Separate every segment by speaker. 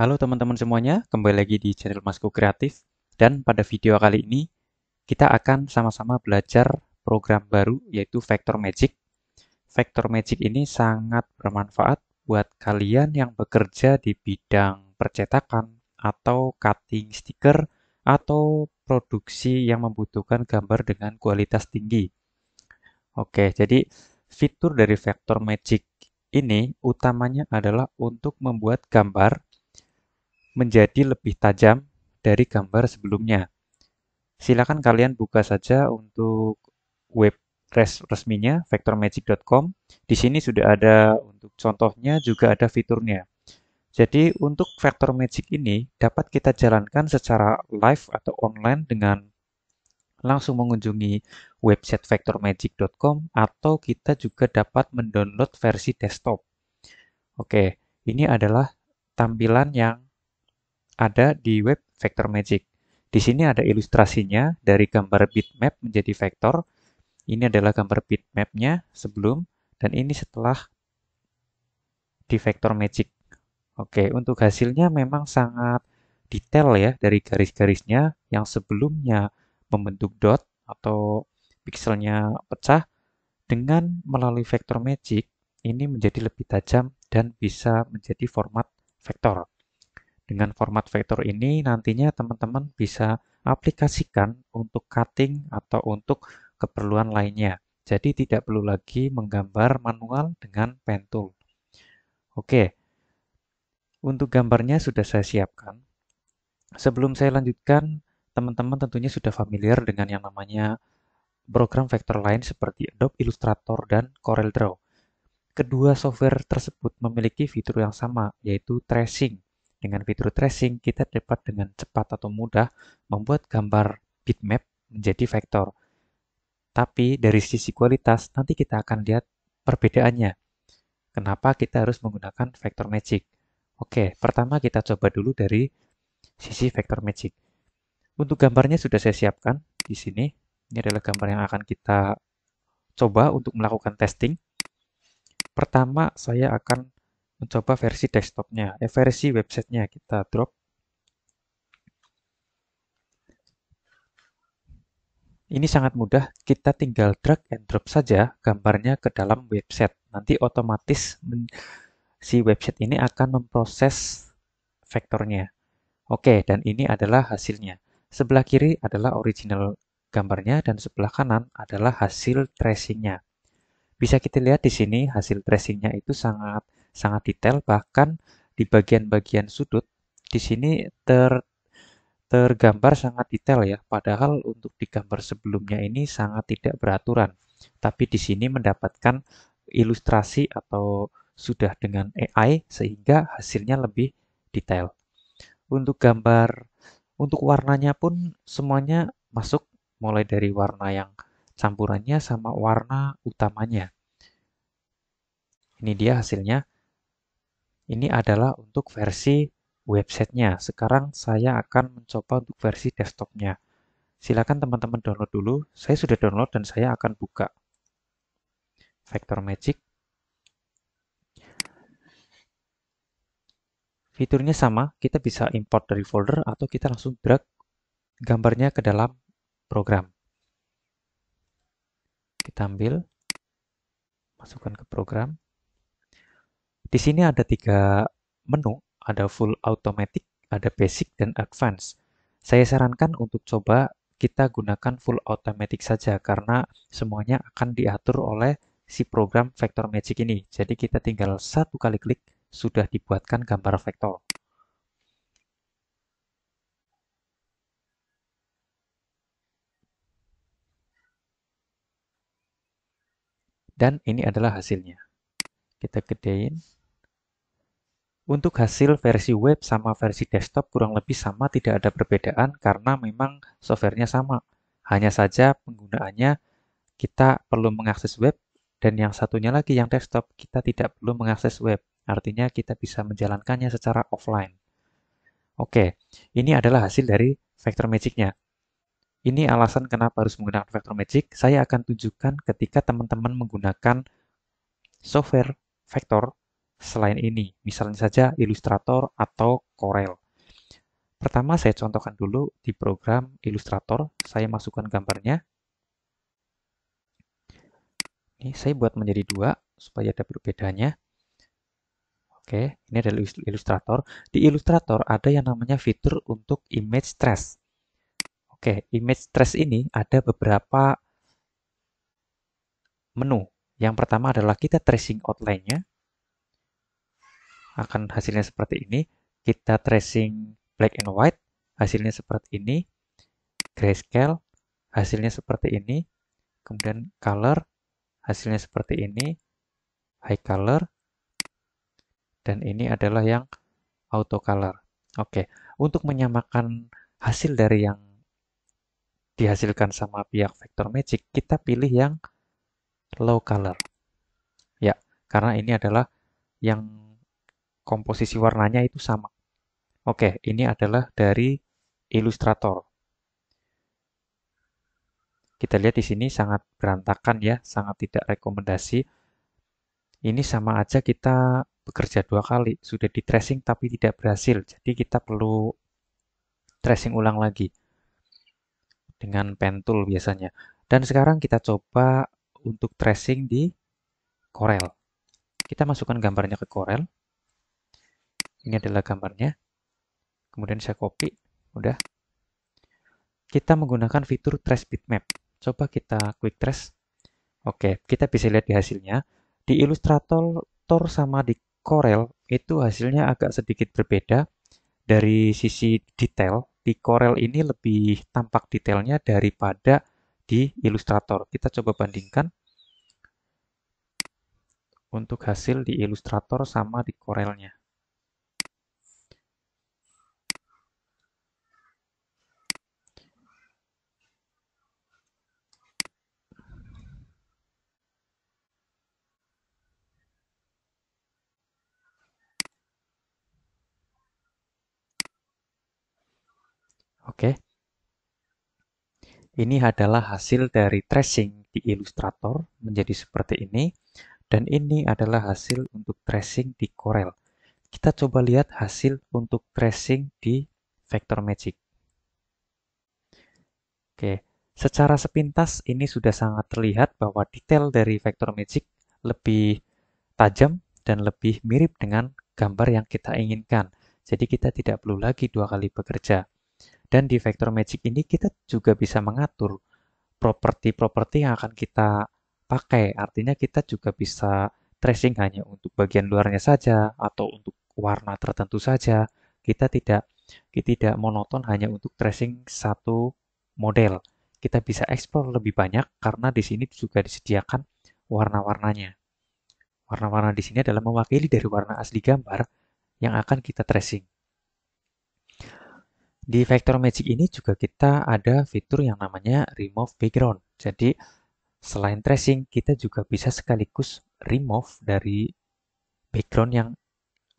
Speaker 1: Halo teman-teman semuanya, kembali lagi di channel Masku Kreatif dan pada video kali ini kita akan sama-sama belajar program baru yaitu Vector Magic. Vector Magic ini sangat bermanfaat buat kalian yang bekerja di bidang percetakan atau cutting stiker atau produksi yang membutuhkan gambar dengan kualitas tinggi. Oke, jadi fitur dari Vector Magic ini utamanya adalah untuk membuat gambar menjadi lebih tajam dari gambar sebelumnya. Silakan kalian buka saja untuk web res resminya vectormagic.com. Di sini sudah ada untuk contohnya juga ada fiturnya. Jadi untuk vector magic ini dapat kita jalankan secara live atau online dengan langsung mengunjungi website vectormagic.com atau kita juga dapat mendownload versi desktop. Oke, ini adalah tampilan yang ada di web Vector Magic. Di sini ada ilustrasinya dari gambar bitmap menjadi vektor. Ini adalah gambar bitmapnya sebelum dan ini setelah di Vector magic. Oke, untuk hasilnya memang sangat detail ya dari garis-garisnya yang sebelumnya membentuk dot atau pixelnya pecah dengan melalui Vector magic ini menjadi lebih tajam dan bisa menjadi format vektor. Dengan format vektor ini nantinya teman-teman bisa aplikasikan untuk cutting atau untuk keperluan lainnya. Jadi tidak perlu lagi menggambar manual dengan pen tool. Oke, untuk gambarnya sudah saya siapkan. Sebelum saya lanjutkan, teman-teman tentunya sudah familiar dengan yang namanya program vektor lain seperti Adobe Illustrator dan CorelDRAW. Kedua software tersebut memiliki fitur yang sama, yaitu tracing. Dengan fitur tracing, kita dapat dengan cepat atau mudah membuat gambar bitmap menjadi vektor. Tapi dari sisi kualitas, nanti kita akan lihat perbedaannya. Kenapa kita harus menggunakan vektor magic? Oke, pertama kita coba dulu dari sisi vektor magic. Untuk gambarnya sudah saya siapkan di sini. Ini adalah gambar yang akan kita coba untuk melakukan testing. Pertama, saya akan mencoba versi desktopnya, eh, versi websitenya kita drop. Ini sangat mudah, kita tinggal drag and drop saja gambarnya ke dalam website. Nanti otomatis si website ini akan memproses vektornya. Oke, dan ini adalah hasilnya. Sebelah kiri adalah original gambarnya dan sebelah kanan adalah hasil tracingnya. Bisa kita lihat di sini hasil tracingnya itu sangat sangat detail bahkan di bagian-bagian sudut di sini ter tergambar sangat detail ya padahal untuk di gambar sebelumnya ini sangat tidak beraturan tapi di sini mendapatkan ilustrasi atau sudah dengan AI sehingga hasilnya lebih detail untuk gambar untuk warnanya pun semuanya masuk mulai dari warna yang campurannya sama warna utamanya ini dia hasilnya ini adalah untuk versi websitenya. Sekarang saya akan mencoba untuk versi desktopnya. Silakan teman-teman download dulu. Saya sudah download dan saya akan buka Vector Magic. Fiturnya sama, kita bisa import dari folder atau kita langsung drag gambarnya ke dalam program. Kita ambil, masukkan ke program. Di sini ada tiga menu, ada full automatic, ada basic, dan advance. Saya sarankan untuk coba kita gunakan full automatic saja karena semuanya akan diatur oleh si program vector magic ini. Jadi kita tinggal satu kali klik sudah dibuatkan gambar vektor. dan ini adalah hasilnya. Kita gedein. Untuk hasil versi web sama versi desktop kurang lebih sama tidak ada perbedaan karena memang softwarenya sama. Hanya saja penggunaannya kita perlu mengakses web dan yang satunya lagi yang desktop kita tidak perlu mengakses web. Artinya kita bisa menjalankannya secara offline. Oke, ini adalah hasil dari vector magicnya. Ini alasan kenapa harus menggunakan vector magic. Saya akan tunjukkan ketika teman-teman menggunakan software vector selain ini, misalnya saja Illustrator atau Corel. Pertama saya contohkan dulu di program Illustrator, saya masukkan gambarnya. Ini saya buat menjadi dua supaya ada perbedaannya. Oke, ini adalah Illustrator. Di Illustrator ada yang namanya fitur untuk image trace. Oke, image trace ini ada beberapa menu. Yang pertama adalah kita tracing outline-nya akan hasilnya seperti ini. Kita tracing black and white, hasilnya seperti ini. Grayscale, hasilnya seperti ini. Kemudian color, hasilnya seperti ini. High color, dan ini adalah yang auto color. Oke, untuk menyamakan hasil dari yang dihasilkan sama pihak vector magic, kita pilih yang low color. Ya, karena ini adalah yang komposisi warnanya itu sama. Oke, ini adalah dari Illustrator. Kita lihat di sini sangat berantakan ya, sangat tidak rekomendasi. Ini sama aja kita bekerja dua kali, sudah di tracing tapi tidak berhasil. Jadi kita perlu tracing ulang lagi dengan pen tool biasanya. Dan sekarang kita coba untuk tracing di Corel. Kita masukkan gambarnya ke Corel. Ini adalah gambarnya. Kemudian saya copy. Udah. Kita menggunakan fitur trace bitmap. Coba kita quick trace. Oke, kita bisa lihat di hasilnya. Di Illustrator Tor sama di Corel itu hasilnya agak sedikit berbeda. Dari sisi detail, di Corel ini lebih tampak detailnya daripada di Illustrator. Kita coba bandingkan untuk hasil di Illustrator sama di Corelnya. Oke. Ini adalah hasil dari tracing di Illustrator menjadi seperti ini. Dan ini adalah hasil untuk tracing di Corel. Kita coba lihat hasil untuk tracing di Vector Magic. Oke, secara sepintas ini sudah sangat terlihat bahwa detail dari Vector Magic lebih tajam dan lebih mirip dengan gambar yang kita inginkan. Jadi kita tidak perlu lagi dua kali bekerja. Dan di vector magic ini kita juga bisa mengatur properti-properti yang akan kita pakai. Artinya kita juga bisa tracing hanya untuk bagian luarnya saja atau untuk warna tertentu saja. Kita tidak kita tidak monoton hanya untuk tracing satu model. Kita bisa ekspor lebih banyak karena di sini juga disediakan warna-warnanya. Warna-warna di sini adalah mewakili dari warna asli gambar yang akan kita tracing. Di vector magic ini juga kita ada fitur yang namanya remove background. Jadi selain tracing, kita juga bisa sekaligus remove dari background yang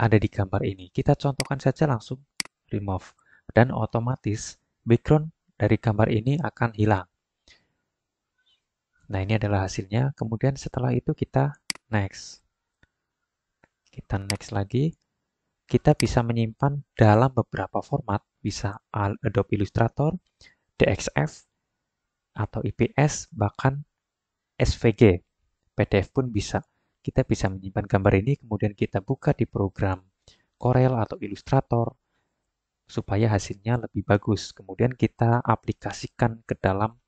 Speaker 1: ada di gambar ini. Kita contohkan saja langsung remove. Dan otomatis background dari gambar ini akan hilang. Nah ini adalah hasilnya. Kemudian setelah itu kita next. Kita next lagi kita bisa menyimpan dalam beberapa format, bisa Adobe Illustrator, DXF, atau IPS, bahkan SVG. PDF pun bisa. Kita bisa menyimpan gambar ini, kemudian kita buka di program Corel atau Illustrator, supaya hasilnya lebih bagus. Kemudian kita aplikasikan ke dalam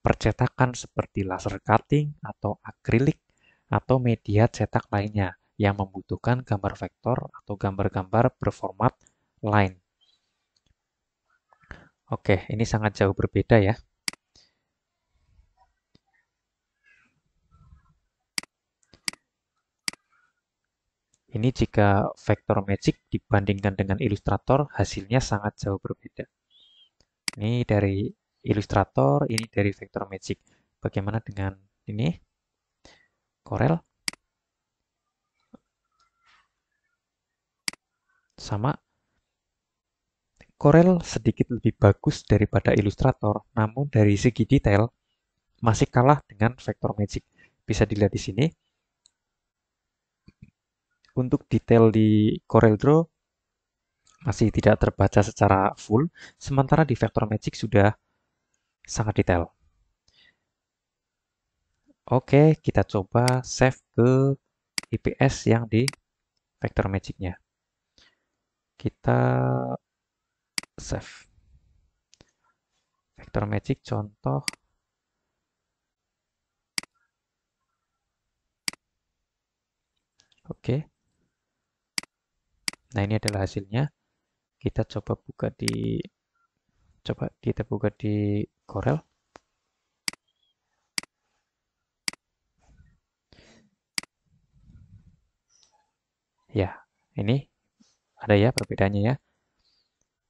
Speaker 1: percetakan seperti laser cutting atau akrilik atau media cetak lainnya yang membutuhkan gambar vektor atau gambar-gambar berformat line. Oke, ini sangat jauh berbeda ya. Ini jika vektor magic dibandingkan dengan Illustrator, hasilnya sangat jauh berbeda. Ini dari Illustrator, ini dari vektor magic. Bagaimana dengan ini? Corel? sama Corel sedikit lebih bagus daripada Illustrator, namun dari segi detail masih kalah dengan Vector Magic. Bisa dilihat di sini. Untuk detail di Corel Draw masih tidak terbaca secara full, sementara di Vector Magic sudah sangat detail. Oke, kita coba save ke IPS yang di Vector Magic-nya kita save vector magic contoh oke nah ini adalah hasilnya kita coba buka di coba kita buka di Corel ya ini ada ya perbedaannya ya.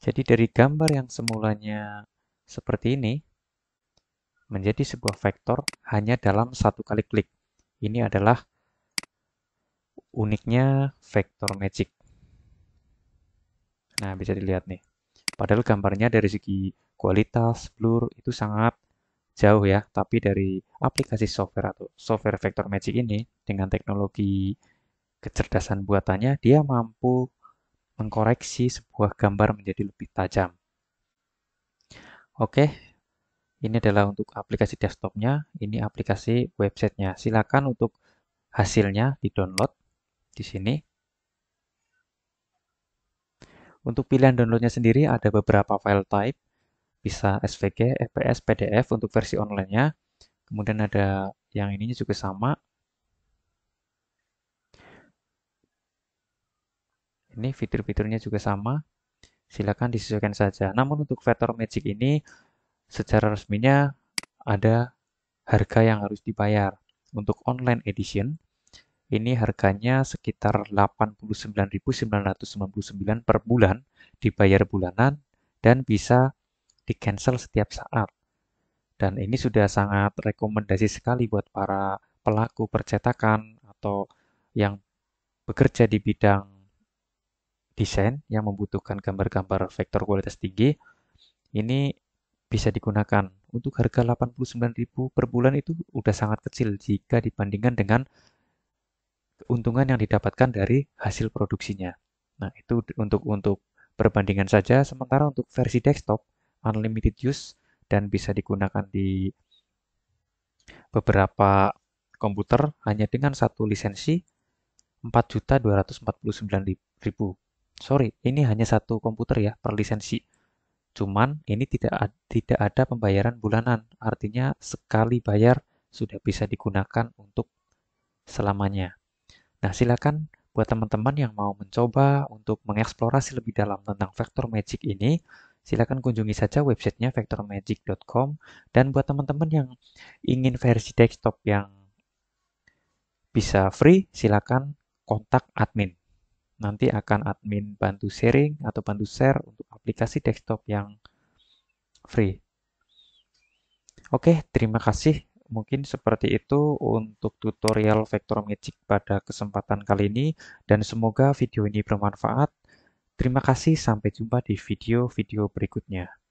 Speaker 1: Jadi dari gambar yang semulanya seperti ini, menjadi sebuah vektor hanya dalam satu kali klik. Ini adalah uniknya vektor magic. Nah, bisa dilihat nih. Padahal gambarnya dari segi kualitas, blur, itu sangat jauh ya. Tapi dari aplikasi software atau software vektor magic ini, dengan teknologi kecerdasan buatannya, dia mampu mengkoreksi sebuah gambar menjadi lebih tajam. Oke, ini adalah untuk aplikasi desktopnya, ini aplikasi websitenya. Silakan untuk hasilnya di-download di sini. Untuk pilihan downloadnya sendiri ada beberapa file type, bisa SVG, FPS, PDF untuk versi online-nya. Kemudian ada yang ininya juga sama, ini fitur-fiturnya juga sama. Silakan disesuaikan saja. Namun untuk vector magic ini secara resminya ada harga yang harus dibayar. Untuk online edition ini harganya sekitar 89.999 per bulan dibayar bulanan dan bisa di cancel setiap saat. Dan ini sudah sangat rekomendasi sekali buat para pelaku percetakan atau yang bekerja di bidang desain yang membutuhkan gambar-gambar vektor kualitas tinggi, ini bisa digunakan. Untuk harga 89.000 per bulan itu udah sangat kecil jika dibandingkan dengan keuntungan yang didapatkan dari hasil produksinya. Nah, itu untuk untuk perbandingan saja. Sementara untuk versi desktop unlimited use dan bisa digunakan di beberapa komputer hanya dengan satu lisensi 4.249.000 Sorry, ini hanya satu komputer ya per lisensi. Cuman ini tidak tidak ada pembayaran bulanan. Artinya sekali bayar sudah bisa digunakan untuk selamanya. Nah, silakan buat teman-teman yang mau mencoba untuk mengeksplorasi lebih dalam tentang Vector Magic ini, silakan kunjungi saja websitenya vectormagic.com dan buat teman-teman yang ingin versi desktop yang bisa free, silakan kontak admin nanti akan admin bantu sharing atau bantu share untuk aplikasi desktop yang free. Oke, terima kasih. Mungkin seperti itu untuk tutorial Vector Magic pada kesempatan kali ini dan semoga video ini bermanfaat. Terima kasih, sampai jumpa di video-video berikutnya.